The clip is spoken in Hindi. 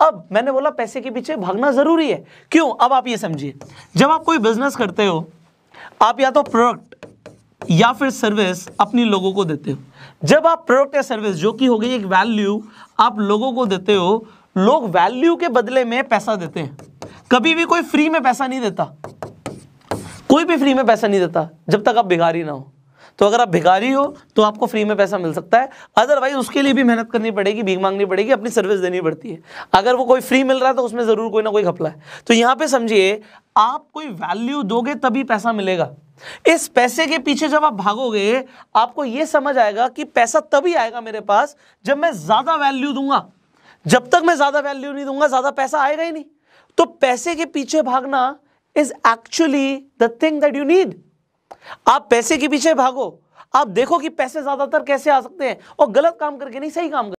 अब मैंने बोला पैसे के पीछे भागना जरूरी है क्यों अब आप ये समझिए जब आप कोई बिजनेस करते हो आप या तो प्रोडक्ट या फिर सर्विस अपनी लोगों को देते हो जब आप प्रोडक्ट या सर्विस जो कि हो गई एक वैल्यू आप लोगों को देते हो लोग वैल्यू के बदले में पैसा देते हैं कभी भी कोई फ्री में पैसा नहीं देता कोई भी फ्री में पैसा नहीं देता जब तक आप भिखारी ना हो तो अगर आप भिखारी हो तो आपको फ्री में पैसा मिल सकता है अदरवाइज उसके लिए भी मेहनत करनी पड़ेगी भीख मांगनी पड़ेगी अपनी सर्विस देनी पड़ती है अगर वो कोई फ्री मिल रहा है तो उसमें ज़रूर कोई ना कोई घपला है तो यहाँ पर समझिए आप कोई वैल्यू दोगे तभी पैसा मिलेगा इस पैसे के पीछे जब आप भागोगे आपको ये समझ आएगा कि पैसा तभी आएगा मेरे पास जब मैं ज़्यादा वैल्यू दूंगा जब तक मैं ज़्यादा वैल्यू नहीं दूंगा ज़्यादा पैसा आएगा ही नहीं तो पैसे के पीछे भागना is actually the thing that you need आप पैसे के पीछे भागो आप देखो कि पैसे ज्यादातर कैसे आ सकते हैं और गलत काम करके नहीं सही काम कर